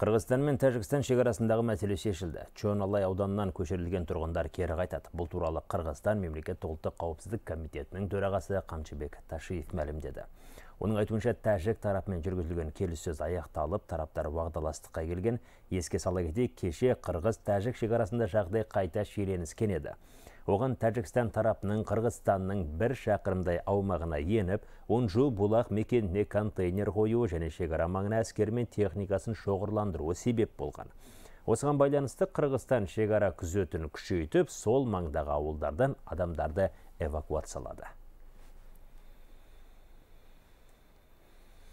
Қырғызстан мен Тәжікстан шекарасындағы мәселе шешілді. Чоналай ауданынан көшірілген тұрғындар кері қайтады. Бұл туралы Қырғызстан мемлекеттік ұлттық қауіпсіздік комитетінің төрағасы Қамшыбек Ташиев мәлімдеді. Оның айтуынша тәжік тарапымен жүргізілген келіссөз аяқталып, тараптар уағдаластыққа келген. Еске сала кетейік, кеше Қырғыз-Тәжік шекарасында жағдай қайта шиеленіскен еді. Оған Тәжікстан тарапының Қырғызстанның бір шақырымдай аумағына еніп, он онжу бұлақ мекеніне контейнер қойу және шекара маңына әскер мен техникасын шоғырландыруы себеп болған. Осыған байланысты Қырғызстан шекара күзетін күшейтіп, сол маңдағы ауылдардан адамдарды эвакуациялады.